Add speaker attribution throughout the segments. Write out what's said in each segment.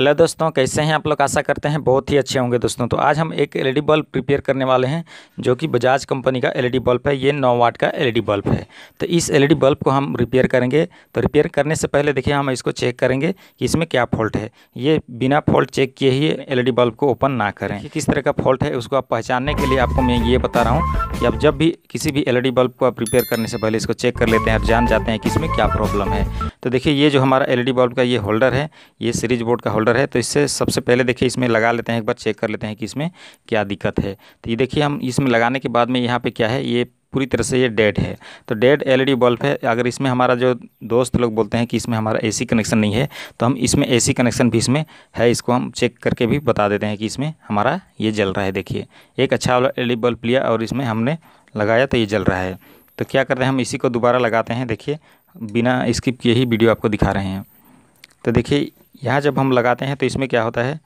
Speaker 1: hello दोस्तों कैसे हैं आप लोग आशा करते हैं बहुत ही अच्छे होंगे दोस्तों तो आज हम एक एलईडी बल्ब प्रिपेयर करने वाले हैं जो कि बजाज कंपनी का एलईडी बल्ब है ये 9 वाट का एलईडी बल्ब है तो इस एलईडी बल्ब को हम रिपेयर करेंगे तो रिपेयर करने से पहले देखिए हम इसको चेक करेंगे कि इसमें क्या फॉल्ट है ये बिना फॉल्ट चेक किए ही एल बल्ब को ओपन ना करें किस तरह का फॉल्ट है उसको आप पहचानने के लिए आपको मैं ये बता रहा हूँ कि आप जब भी किसी भी एल बल्ब को आप रिपेयर करने से पहले इसको चेक कर लेते हैं और जान जाते हैं कि इसमें क्या प्रॉब्लम है तो देखिए ये जो हमारा एल बल्ब का ये होल्डर है ये सीरीज बोर्ड का होल्डर फोल्डर है तो इससे सबसे पहले देखिए इसमें लगा लेते हैं एक बार चेक कर लेते हैं कि इसमें क्या दिक्कत है तो ये देखिए हम इसमें लगाने के बाद में यहाँ पे क्या है ये पूरी तरह से ये डेड है तो डेड एलईडी बल्ब है अगर इसमें हमारा जो दोस्त लोग बोलते हैं कि इसमें हमारा एसी कनेक्शन नहीं है तो हम इसमें एसी कनेक्शन भी इसमें है इसको हम चेक करके भी बता देते हैं कि इसमें हमारा ये जल रहा है देखिए एक अच्छा वाला एल बल्ब लिया और इसमें हमने लगाया तो ये जल रहा है तो क्या कर रहे हैं हम इसी को दोबारा लगाते हैं देखिए बिना स्किप किए ही वीडियो आपको दिखा रहे हैं तो देखिए यहाँ जब हम लगाते हैं तो इसमें क्या होता है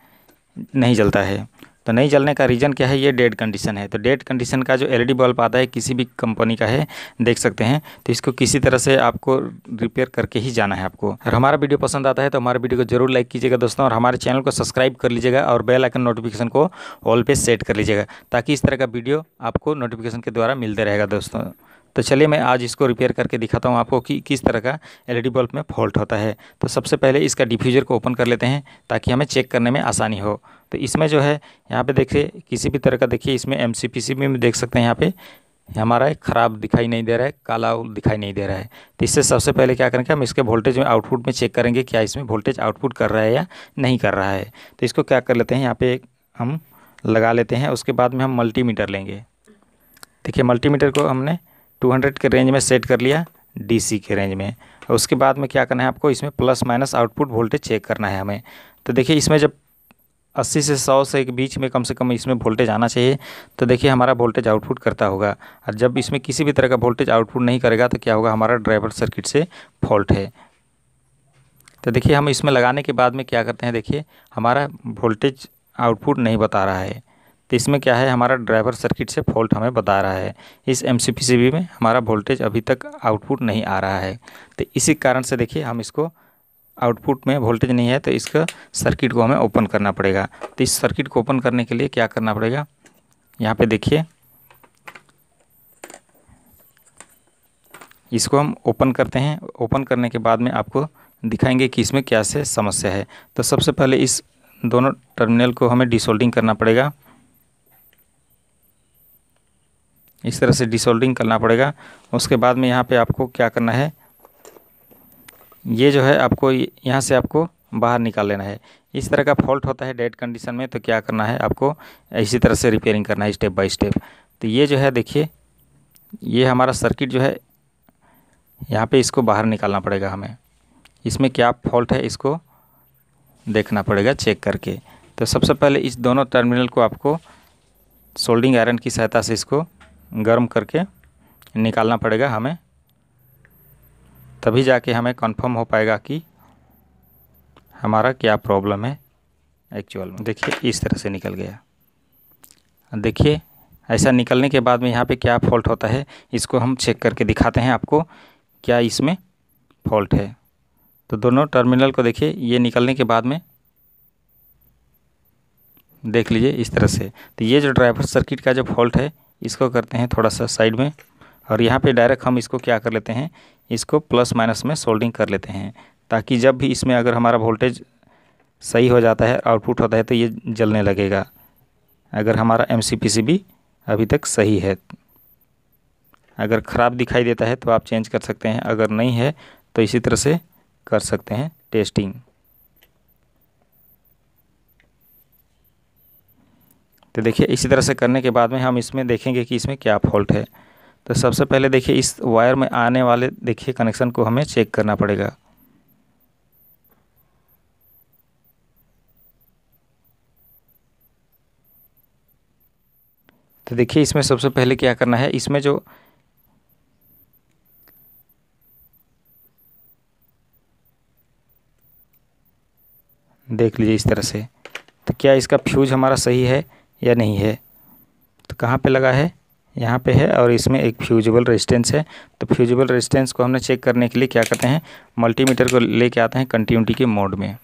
Speaker 1: नहीं जलता है तो नहीं जलने का रीज़न क्या है ये डेड कंडीशन है तो डेड कंडीशन का जो एलईडी बल्ब आता है किसी भी कंपनी का है देख सकते हैं तो इसको किसी तरह से आपको रिपेयर करके ही जाना है आपको और हमारा वीडियो पसंद आता है तो हमारे वीडियो को जरूर लाइक कीजिएगा दोस्तों और हमारे चैनल को सब्सक्राइब कर लीजिएगा और बेल आइकन नोटिफिकेशन को ऑल पे सेट कर लीजिएगा ताकि इस तरह का वीडियो आपको नोटिफिकेशन के द्वारा मिलते रहेगा दोस्तों तो चलिए मैं आज इसको रिपेयर करके दिखाता हूँ आपको कि किस तरह का एलईडी बल्ब e में फॉल्ट होता है तो सबसे पहले इसका डिफ्यूज़र को ओपन कर लेते हैं ताकि हमें चेक करने में आसानी हो तो इसमें जो है यहाँ पे देखिए किसी भी तरह का देखिए इसमें एम सी में देख सकते हैं यहाँ पर हमारा ख़राब दिखाई नहीं दे रहा है काला दिखाई नहीं दे रहा है तो इससे सबसे पहले क्या करेंगे हम इसके वोल्टेज में आउटपुट में चेक करेंगे क्या इसमें वोल्टेज आउटपुट कर रहा है या नहीं कर रहा है तो इसको क्या कर लेते हैं यहाँ पे हम लगा लेते हैं उसके बाद में हम मल्टीमीटर लेंगे देखिए मल्टीमीटर को हमने 200 के रेंज में सेट कर लिया डीसी के रेंज में और उसके बाद में क्या करना है आपको इसमें plus minus output voltage check करना है हमें तो देखिए इसमें जब 80 से 100 से एक बीच में कम से कम इसमें वोल्टेज आना चाहिए तो देखिए हमारा वोल्टेज आउटपुट करता होगा और जब इसमें किसी भी तरह का वोल्टेज आउटपुट नहीं करेगा तो क्या होगा हमारा ड्राइवर सर्किट से फॉल्ट है तो देखिए हम इसमें लगाने के बाद में क्या करते हैं देखिए हमारा वोल्टेज आउटपुट नहीं बता रहा है तो इसमें क्या है हमारा ड्राइवर सर्किट से फॉल्ट हमें बता रहा है इस एम सी में हमारा वोल्टेज अभी तक आउटपुट नहीं आ रहा है तो इसी कारण से देखिए हम इसको आउटपुट में वोल्टेज नहीं है तो इसका सर्किट को हमें ओपन करना पड़ेगा तो इस सर्किट को ओपन करने के लिए क्या करना पड़ेगा यहाँ पे देखिए इसको हम ओपन करते हैं ओपन करने के बाद में आपको दिखाएंगे कि इसमें क्या से समस्या है तो सबसे पहले इस दोनों टर्मिनल को हमें डिसोल्डिंग करना पड़ेगा इस तरह से डिसोल्डिंग करना पड़ेगा उसके बाद में यहाँ पे आपको क्या करना है ये जो है आपको यहाँ से आपको बाहर निकाल लेना है इस तरह का फॉल्ट होता है डेड कंडीशन में तो क्या करना है आपको इसी तरह से रिपेयरिंग करना है स्टेप बाय स्टेप तो ये जो है देखिए ये हमारा सर्किट जो है यहाँ पे इसको बाहर निकालना पड़ेगा हमें इसमें क्या फॉल्ट है इसको देखना पड़ेगा चेक करके तो सबसे पहले इस दोनों टर्मिनल को आपको सोल्डिंग आयरन की सहायता से इसको गर्म करके निकालना पड़ेगा हमें तभी जाके हमें कंफर्म हो पाएगा कि हमारा क्या प्रॉब्लम है एक्चुअल में देखिए इस तरह से निकल गया देखिए ऐसा निकलने के बाद में यहाँ पे क्या फॉल्ट होता है इसको हम चेक करके दिखाते हैं आपको क्या इसमें फॉल्ट है तो दोनों टर्मिनल को देखिए ये निकलने के बाद में देख लीजिए इस तरह से तो ये जो ड्राइवर सर्किट का जो फॉल्ट है इसको करते हैं थोड़ा सा साइड में और यहाँ पे डायरेक्ट हम इसको क्या कर लेते हैं इसको प्लस माइनस में सोल्डिंग कर लेते हैं ताकि जब भी इसमें अगर हमारा वोल्टेज सही हो जाता है आउटपुट होता है तो ये जलने लगेगा अगर हमारा एम भी अभी तक सही है अगर ख़राब दिखाई देता है तो आप चेंज कर सकते हैं अगर नहीं है तो इसी तरह से कर सकते हैं टेस्टिंग तो देखिए इसी तरह से करने के बाद में हम इसमें देखेंगे कि इसमें क्या फॉल्ट है तो सबसे पहले देखिए इस वायर में आने वाले देखिए कनेक्शन को हमें चेक करना पड़ेगा तो देखिए इसमें सबसे पहले क्या करना है इसमें जो देख लीजिए इस तरह से तो क्या इसका फ्यूज़ हमारा सही है या नहीं है तो कहाँ पे लगा है यहाँ पे है और इसमें एक फ्यूजिबल रेजिस्टेंस है तो फ्यूजिबल रेजिस्टेंस को हमने चेक करने के लिए क्या करते हैं मल्टीमीटर को लेके आते हैं कंटिन्यूटी के मोड में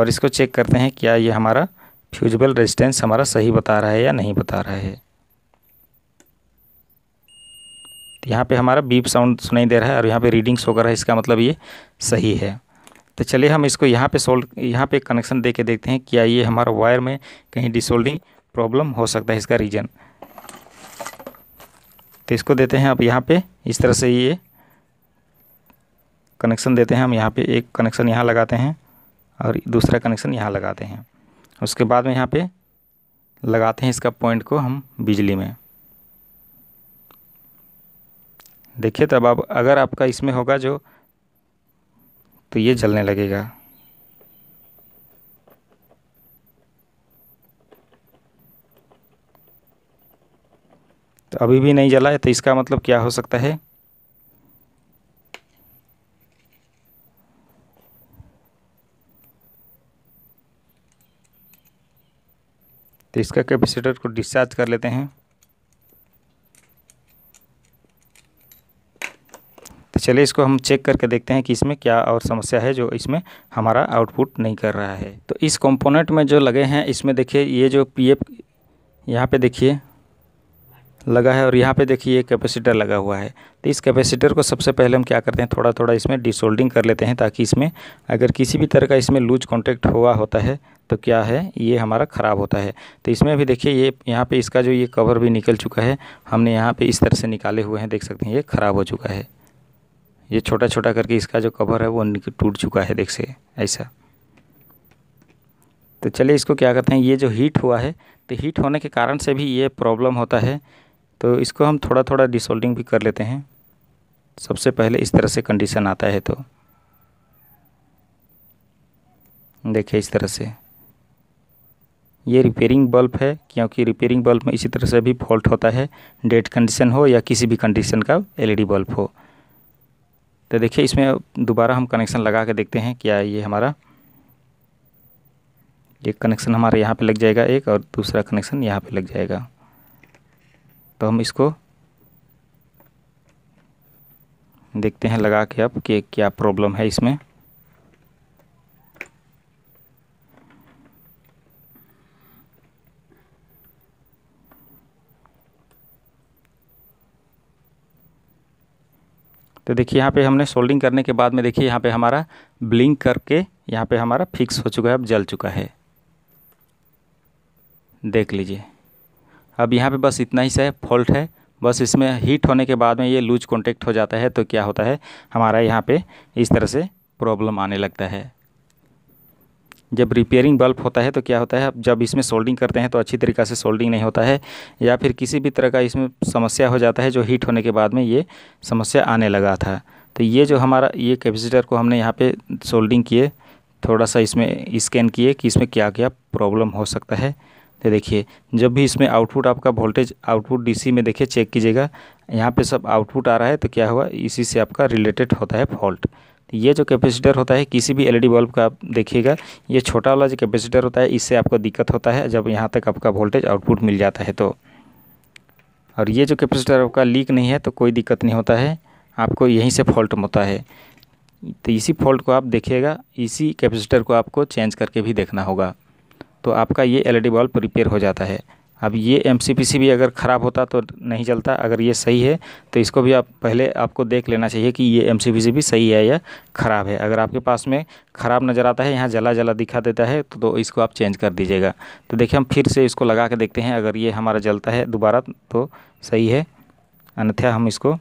Speaker 1: और इसको चेक करते हैं क्या ये हमारा फ्यूजिबल रेजिस्टेंस हमारा सही बता रहा है या नहीं बता रहा है तो यहाँ पे हमारा बीप साउंड सुनाई दे रहा है और यहाँ पे रीडिंग्स वगैरह कर रहा है इसका मतलब ये सही है तो चलिए हम इसको यहाँ पे सोल्व यहाँ पे कनेक्शन दे के देखते हैं क्या ये हमारा वायर में कहीं डिसोल्डिंग प्रॉब्लम हो सकता है इसका रीजन तो इसको देते हैं अब यहाँ पे इस तरह से ये कनेक्शन देते हैं हम यहाँ पे एक कनेक्शन यहाँ लगाते हैं और दूसरा कनेक्शन यहाँ लगाते हैं उसके बाद में यहाँ पर लगाते हैं इसका पॉइंट को हम बिजली में देखिए तब आप अगर आपका इसमें होगा जो तो ये जलने लगेगा तो अभी भी नहीं जला है तो इसका मतलब क्या हो सकता है तो इसका कैपेसिटर को डिस्चार्ज कर लेते हैं चलिए इसको हम चेक करके देखते हैं कि इसमें क्या और समस्या है जो इसमें हमारा आउटपुट नहीं कर रहा है तो इस कंपोनेंट में जो लगे हैं इसमें देखिए ये जो पी एफ यहाँ पर देखिए लगा है और यहाँ पे देखिए ये कैपेसिटर लगा हुआ है तो इस कैपेसिटर को सबसे पहले हम क्या करते हैं थोड़ा थोड़ा इसमें डिसोल्डिंग कर लेते हैं ताकि इसमें अगर किसी भी तरह का इसमें लूज कॉन्टैक्ट हुआ होता है तो क्या है ये हमारा ख़राब होता है तो इसमें भी देखिए ये यहाँ पे इसका जो ये कवर भी निकल चुका है हमने यहाँ पर इस तरह से निकाले हुए हैं देख सकते हैं ये ख़राब हो चुका है ये छोटा छोटा करके इसका जो कवर है वो टूट चुका है देख से ऐसा तो चलिए इसको क्या करते हैं ये जो हीट हुआ है तो हीट होने के कारण से भी ये प्रॉब्लम होता है तो इसको हम थोड़ा थोड़ा डिसोल्डिंग भी कर लेते हैं सबसे पहले इस तरह से कंडीशन आता है तो देखिए इस तरह से ये रिपेयरिंग बल्ब है क्योंकि रिपेयरिंग बल्ब में इसी तरह से भी फॉल्ट होता है डेड कंडीशन हो या किसी भी कंडीशन का एलईडी बल्ब हो तो देखिए इसमें दोबारा हम कनेक्शन लगा के देखते हैं क्या ये हमारा एक कनेक्शन हमारे यहाँ पे लग जाएगा एक और दूसरा कनेक्शन यहाँ पे लग जाएगा तो हम इसको देखते हैं लगा के अब कि क्या प्रॉब्लम है इसमें तो देखिए यहाँ पे हमने सोल्डिंग करने के बाद में देखिए यहाँ पे हमारा ब्लिंक करके यहाँ पे हमारा फिक्स हो चुका है अब जल चुका है देख लीजिए अब यहाँ पे बस इतना ही सा फॉल्ट है बस इसमें हीट होने के बाद में ये लूज कॉन्टेक्ट हो जाता है तो क्या होता है हमारा यहाँ पर इस तरह से प्रॉब्लम आने लगता है जब रिपेयरिंग बल्ब होता है तो क्या होता है अब जब इसमें सोल्डिंग करते हैं तो अच्छी तरीक़ा से सोल्डिंग नहीं होता है या फिर किसी भी तरह का इसमें समस्या हो जाता है जो हीट होने के बाद में ये समस्या आने लगा था तो ये जो हमारा ये कैपेसिटर को हमने यहाँ पे सोल्डिंग किए थोड़ा सा इसमें स्कैन किए कि इसमें क्या क्या प्रॉब्लम हो सकता है तो देखिए जब भी इसमें आउटपुट आपका वोल्टेज आउटपुट डीसी में देखिए चेक कीजिएगा यहाँ पे सब आउटपुट आ रहा है तो क्या हुआ इसी से आपका रिलेटेड होता है फॉल्ट ये जो कैपेसिटर होता है किसी भी एलईडी बल्ब का आप देखिएगा ये छोटा वाला जो कैपेसिटर होता है इससे आपको दिक्कत होता है जब यहाँ तक आपका वोल्टेज आउटपुट मिल जाता है तो और ये जो कैपेसिटर आपका लीक नहीं है तो कोई दिक्कत नहीं होता है आपको यहीं से फॉल्ट होता है तो इसी फॉल्ट को आप देखिएगा इसी कैपेसिटर को आपको चेंज करके भी देखना होगा तो आपका ये एलईडी बल्ब रिपेयर हो जाता है अब ये एम भी अगर ख़राब होता तो नहीं चलता अगर ये सही है तो इसको भी आप पहले आपको देख लेना चाहिए कि ये एम भी सही है या ख़राब है अगर आपके पास में ख़राब नज़र आता है यहाँ जला जला दिखा देता है तो, तो इसको आप चेंज कर दीजिएगा तो देखिए हम फिर से इसको लगा के देखते हैं अगर ये हमारा जलता है दोबारा तो सही है अन्यथा हम इसको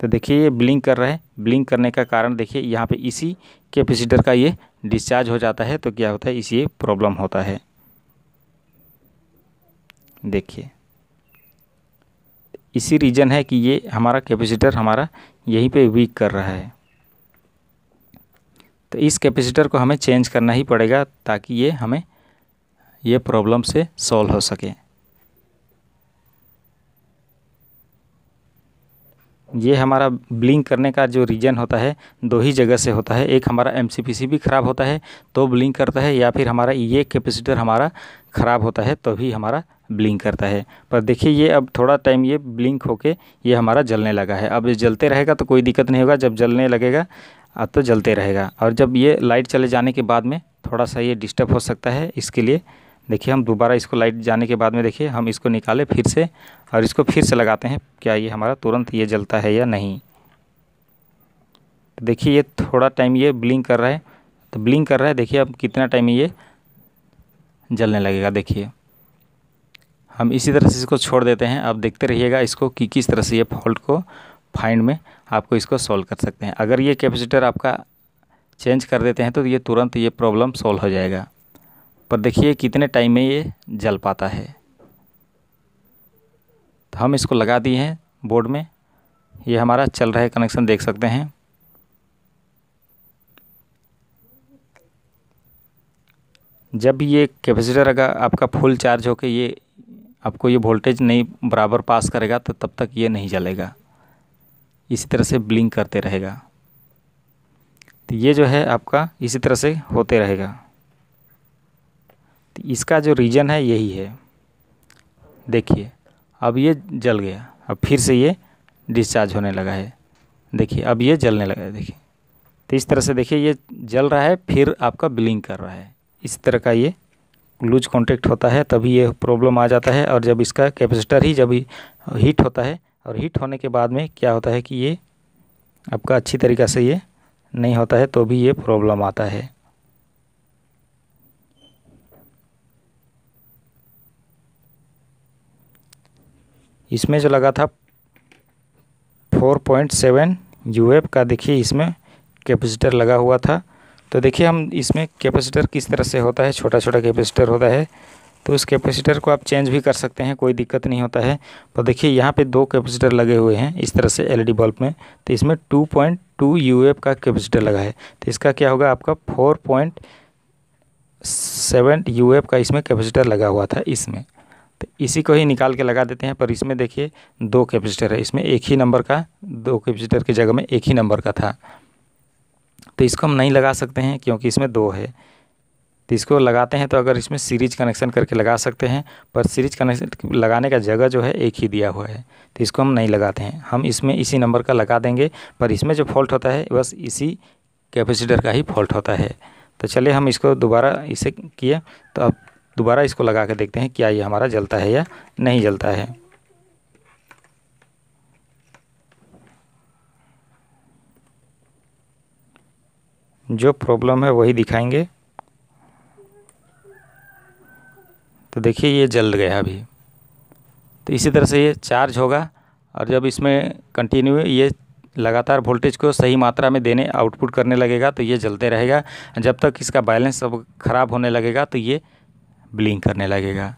Speaker 1: तो देखिए ये ब्लिंक कर रहा है ब्लिंक करने का कारण देखिए यहाँ पे इसी कैपेसिटर का ये डिस्चार्ज हो जाता है तो क्या होता है इसी प्रॉब्लम होता है देखिए इसी रीज़न है कि ये हमारा कैपेसिटर हमारा यहीं पे वीक कर रहा है तो इस कैपेसिटर को हमें चेंज करना ही पड़ेगा ताकि ये हमें ये प्रॉब्लम से सॉल्व हो सके ये हमारा ब्लिंक करने का जो रीजन होता है दो ही जगह से होता है एक हमारा एम भी ख़राब होता है तो ब्लिंक करता है या फिर हमारा ये कैपेसिटर हमारा ख़राब होता है तो भी हमारा ब्लिंक करता है पर देखिए ये अब थोड़ा टाइम ये ब्लिंक होके ये हमारा जलने लगा है अब ये जलते रहेगा तो कोई दिक्कत नहीं होगा जब जलने लगेगा अब तो जलते रहेगा और जब ये लाइट चले जाने के बाद में थोड़ा सा ये डिस्टर्ब हो सकता है इसके लिए देखिए हम दोबारा इसको लाइट जाने के बाद में देखिए हम इसको निकाले फिर से और इसको फिर से लगाते हैं क्या ये हमारा तुरंत ये जलता है या नहीं तो देखिए ये थोड़ा टाइम ये ब्लिंक कर रहा है तो ब्लिंक कर रहा है देखिए अब कितना टाइम ये जलने लगेगा देखिए हम इसी तरह से इसको छोड़ देते हैं आप देखते रहिएगा इसको कि किस तरह से ये फॉल्ट को फाइंड में आपको इसको सॉल्व कर सकते हैं अगर ये कैपेसिटर आपका चेंज कर देते हैं तो ये तुरंत ये प्रॉब्लम सॉल्व हो जाएगा पर देखिए कितने टाइम में ये जल पाता है तो हम इसको लगा दिए हैं बोर्ड में ये हमारा चल रहा है कनेक्शन देख सकते हैं जब ये कैपेसिटर अगर आपका फुल चार्ज होकर ये आपको ये वोल्टेज नहीं बराबर पास करेगा तो तब तक ये नहीं जलेगा इसी तरह से ब्लिंक करते रहेगा तो ये जो है आपका इसी तरह से होते रहेगा तो इसका जो रीज़न है यही है देखिए अब ये जल गया अब फिर से ये डिस्चार्ज होने लगा है देखिए अब ये जलने लगा है देखिए तो इस तरह से देखिए ये जल रहा है फिर आपका बिलिंग कर रहा है इस तरह का ये लूज कॉन्टेक्ट होता है तभी ये प्रॉब्लम आ जाता है और जब इसका कैपेसिटर ही जब हीट होता है और हीट होने के बाद में क्या होता है कि ये आपका अच्छी तरीक़ा से ये नहीं होता है तो भी ये प्रॉब्लम आता है इसमें जो लगा था 4.7 एफ का देखिए इसमें कैपेसिटर लगा हुआ था तो देखिए हम इसमें कैपेसिटर किस तरह से होता है छोटा छोटा कैपेसिटर होता है तो उस कैपेसिटर को आप चेंज भी कर सकते हैं कोई दिक्कत नहीं होता है तो देखिए यहाँ पे दो कैपेसिटर लगे हुए हैं इस तरह से एलईडी बल्ब में तो इसमें 2.2 यूएफ का कैपेसिटर लगा है तो इसका क्या होगा आपका 4.7 एफ का इसमें कैपेसिटर लगा हुआ था इसमें तो इसी को ही निकाल के लगा देते हैं पर इसमें देखिए दो कैपेसिटर है इसमें एक ही नंबर का दो कैपेसिटर की जगह में एक ही नंबर का था तो इसको हम नहीं लगा सकते हैं क्योंकि इसमें दो है तो इसको लगाते हैं तो अगर इसमें सीरीज कनेक्शन करके लगा सकते हैं पर सीरीज कनेक्शन लगाने का जगह जो है एक ही दिया हुआ है तो इसको हम नहीं लगाते हैं हम इसमें इसी नंबर का लगा देंगे पर इसमें जो फॉल्ट होता है बस इसी कैपेसिटर का ही फॉल्ट होता है तो चलिए हम इसको दोबारा इसे किए तो अब दोबारा इसको लगा के देखते हैं क्या ये हमारा जलता है या नहीं जलता है जो प्रॉब्लम है वही दिखाएंगे तो देखिए ये जल गया अभी तो इसी तरह से ये चार्ज होगा और जब इसमें कंटिन्यू ये लगातार वोल्टेज को सही मात्रा में देने आउटपुट करने लगेगा तो ये जलते रहेगा जब तक इसका बैलेंस अब खराब होने लगेगा तो ये ब्लिंक करने लगेगा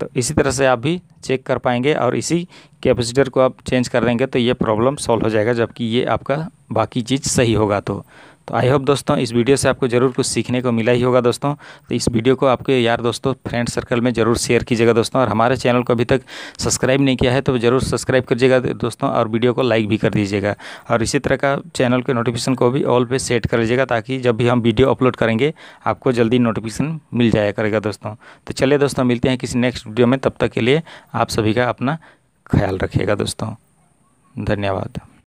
Speaker 1: तो इसी तरह से आप भी चेक कर पाएंगे और इसी कैपेसिटर को आप चेंज कर देंगे तो ये प्रॉब्लम सॉल्व हो जाएगा जबकि ये आपका बाकी चीज़ सही होगा तो तो आई होप दोस्तों इस वीडियो से आपको ज़रूर कुछ सीखने को मिला ही होगा दोस्तों तो इस वीडियो को आपके यार दोस्तों फ्रेंड सर्कल में ज़रूर शेयर कीजिएगा दोस्तों और हमारे चैनल को अभी तक सब्सक्राइब नहीं किया है तो ज़रूर सब्सक्राइब करिएगा दोस्तों और वीडियो को लाइक भी कर दीजिएगा और इसी तरह का चैनल के नोटिफिकेशन को भी ऑल पे सेट कर लीजिएगा ताकि जब भी हम वीडियो अपलोड करेंगे आपको जल्दी नोटिफिकेशन मिल जाया करेगा दोस्तों तो चलिए दोस्तों मिलते हैं किसी नेक्स्ट वीडियो में तब तक के लिए आप सभी का अपना ख्याल रखिएगा दोस्तों धन्यवाद